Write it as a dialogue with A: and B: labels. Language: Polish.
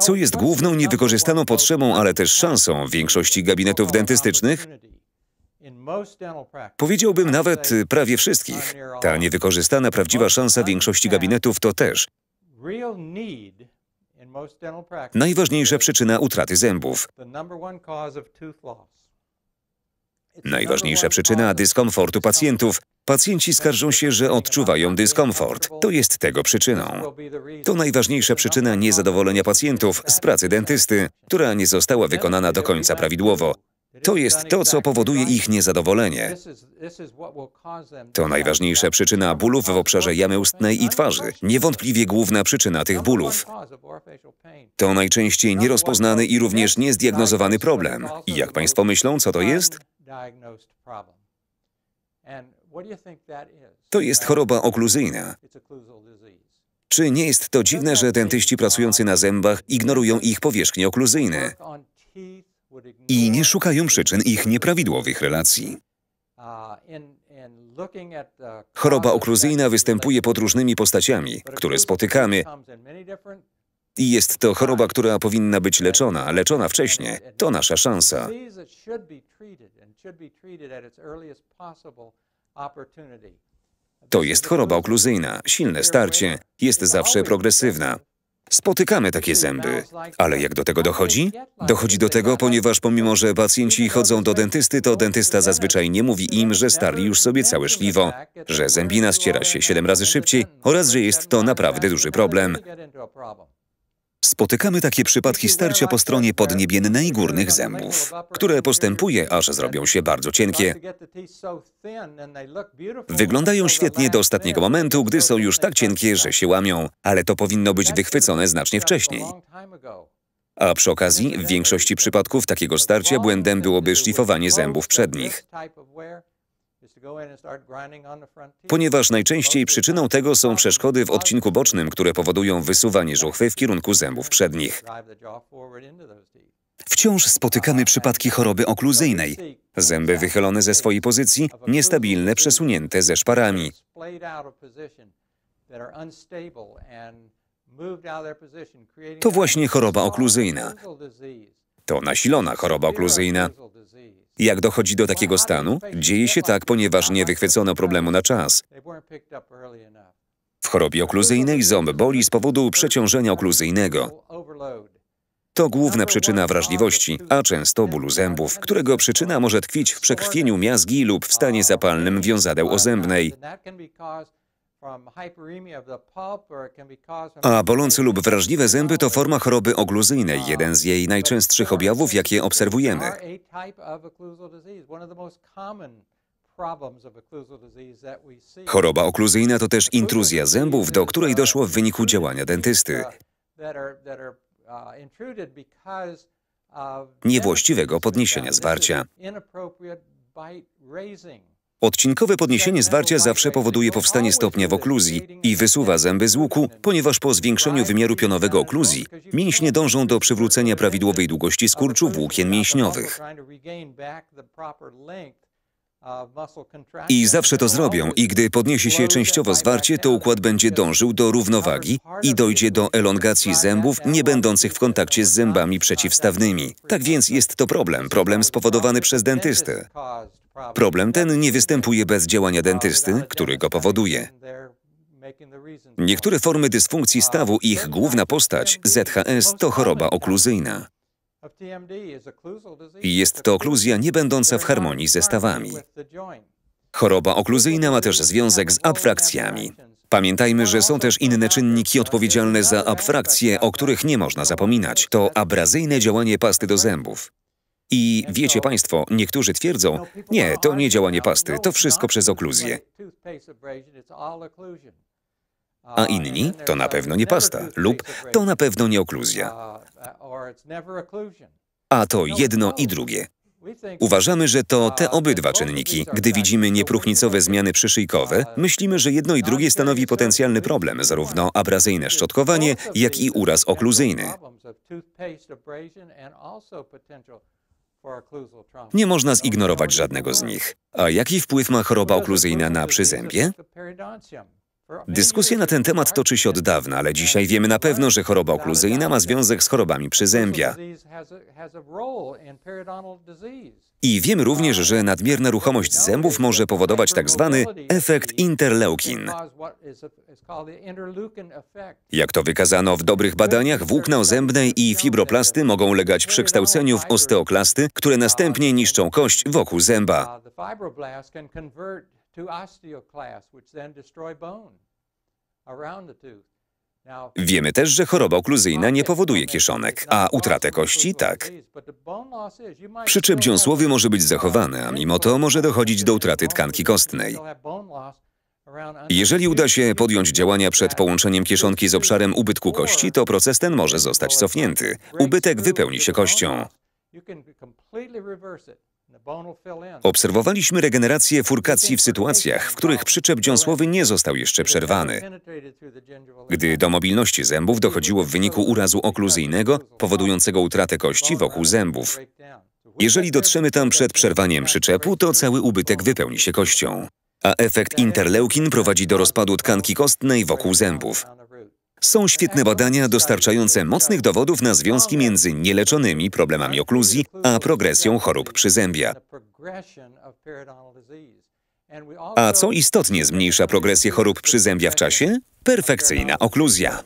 A: co jest główną niewykorzystaną potrzebą, ale też szansą większości gabinetów dentystycznych? Powiedziałbym nawet y, prawie wszystkich. Ta niewykorzystana prawdziwa szansa większości gabinetów to też najważniejsza przyczyna utraty zębów. Najważniejsza przyczyna dyskomfortu pacjentów, Pacjenci skarżą się, że odczuwają dyskomfort. To jest tego przyczyną. To najważniejsza przyczyna niezadowolenia pacjentów z pracy dentysty, która nie została wykonana do końca prawidłowo. To jest to, co powoduje ich niezadowolenie. To najważniejsza przyczyna bólów w obszarze jamy ustnej i twarzy, niewątpliwie główna przyczyna tych bólów. To najczęściej nierozpoznany i również niezdiagnozowany problem. I jak Państwo myślą, co to jest? To jest choroba okluzyjna. Czy nie jest to dziwne, że dentyści pracujący na zębach ignorują ich powierzchnie okluzyjne i nie szukają przyczyn ich nieprawidłowych relacji? Uh, choroba okluzyjna występuje pod różnymi postaciami, które spotykamy. I jest to choroba, która powinna być leczona, leczona wcześniej. To nasza szansa. To jest choroba okluzyjna, silne starcie, jest zawsze progresywna. Spotykamy takie zęby, ale jak do tego dochodzi? Dochodzi do tego, ponieważ pomimo, że pacjenci chodzą do dentysty, to dentysta zazwyczaj nie mówi im, że starli już sobie całe szliwo, że zębina ściera się 7 razy szybciej oraz że jest to naprawdę duży problem. Spotykamy takie przypadki starcia po stronie podniebiennej górnych zębów, które postępuje, aż zrobią się bardzo cienkie. Wyglądają świetnie do ostatniego momentu, gdy są już tak cienkie, że się łamią, ale to powinno być wychwycone znacznie wcześniej. A przy okazji, w większości przypadków takiego starcia błędem byłoby szlifowanie zębów przednich. Ponieważ najczęściej przyczyną tego są przeszkody w odcinku bocznym, które powodują wysuwanie żuchwy w kierunku zębów przednich. Wciąż spotykamy przypadki choroby okluzyjnej. Zęby wychylone ze swojej pozycji, niestabilne, przesunięte ze szparami. To właśnie choroba okluzyjna. To nasilona choroba okluzyjna. Jak dochodzi do takiego stanu? Dzieje się tak, ponieważ nie wychwycono problemu na czas. W chorobie okluzyjnej ząb boli z powodu przeciążenia okluzyjnego. To główna przyczyna wrażliwości, a często bólu zębów, którego przyczyna może tkwić w przekrwieniu miazgi lub w stanie zapalnym wiązadeł ozębnej. A bolące lub wrażliwe zęby to forma choroby ogluzyjnej, ah. jeden z jej najczęstszych objawów, jakie obserwujemy. Choroba okluzyjna to też intruzja zębów, do której uh, doszło w wyniku działania dentysty. Uh, Niewłaściwego podniesienia zwarcia. Odcinkowe podniesienie zwarcia zawsze powoduje powstanie stopnia w okluzji i wysuwa zęby z łuku, ponieważ po zwiększeniu wymiaru pionowego okluzji mięśnie dążą do przywrócenia prawidłowej długości skurczu włókien mięśniowych. I zawsze to zrobią i gdy podniesie się częściowo zwarcie, to układ będzie dążył do równowagi i dojdzie do elongacji zębów nie będących w kontakcie z zębami przeciwstawnymi. Tak więc jest to problem, problem spowodowany przez dentystę. Problem ten nie występuje bez działania dentysty, który go powoduje. Niektóre formy dysfunkcji stawu, ich główna postać, ZHS, to choroba okluzyjna. Jest to okluzja niebędąca w harmonii ze stawami. Choroba okluzyjna ma też związek z abfrakcjami. Pamiętajmy, że są też inne czynniki odpowiedzialne za abfrakcje, o których nie można zapominać. To abrazyjne działanie pasty do zębów, i wiecie Państwo, niektórzy twierdzą, nie, to nie działanie pasty, to wszystko przez okluzję. A inni, to na pewno nie pasta, lub to na pewno nie okluzja. A to jedno i drugie. Uważamy, że to te obydwa czynniki. Gdy widzimy niepruchnicowe zmiany przyszyjkowe, myślimy, że jedno i drugie stanowi potencjalny problem, zarówno abrazyjne szczotkowanie, jak i uraz okluzyjny.
B: Nie można zignorować żadnego z nich.
A: A jaki wpływ ma choroba okluzyjna na przyzębie? Dyskusja na ten temat toczy się od dawna, ale dzisiaj wiemy na pewno, że choroba okluzyjna ma związek z chorobami przyzębia. I wiemy również, że nadmierna ruchomość zębów może powodować tak zwany efekt interleukin. Jak to wykazano w dobrych badaniach, włókna zębne i fibroplasty mogą legać przekształceniu w osteoklasty, które następnie niszczą kość wokół zęba. Wiemy też, że choroba okluzyjna nie powoduje kieszonek, a utratę kości tak. Przyczep dziąsłowy może być zachowany, a mimo to może dochodzić do utraty tkanki kostnej. Jeżeli uda się podjąć działania przed połączeniem kieszonki z obszarem ubytku kości, to proces ten może zostać cofnięty. Ubytek wypełni się kością. Obserwowaliśmy regenerację furkacji w sytuacjach, w których przyczep dziąsłowy nie został jeszcze przerwany. Gdy do mobilności zębów dochodziło w wyniku urazu okluzyjnego, powodującego utratę kości wokół zębów. Jeżeli dotrzemy tam przed przerwaniem przyczepu, to cały ubytek wypełni się kością. A efekt interleukin prowadzi do rozpadu tkanki kostnej wokół zębów. Są świetne badania dostarczające mocnych dowodów na związki między nieleczonymi problemami okluzji a progresją chorób przyzębia. A co istotnie zmniejsza progresję chorób przyzębia w czasie? Perfekcyjna okluzja.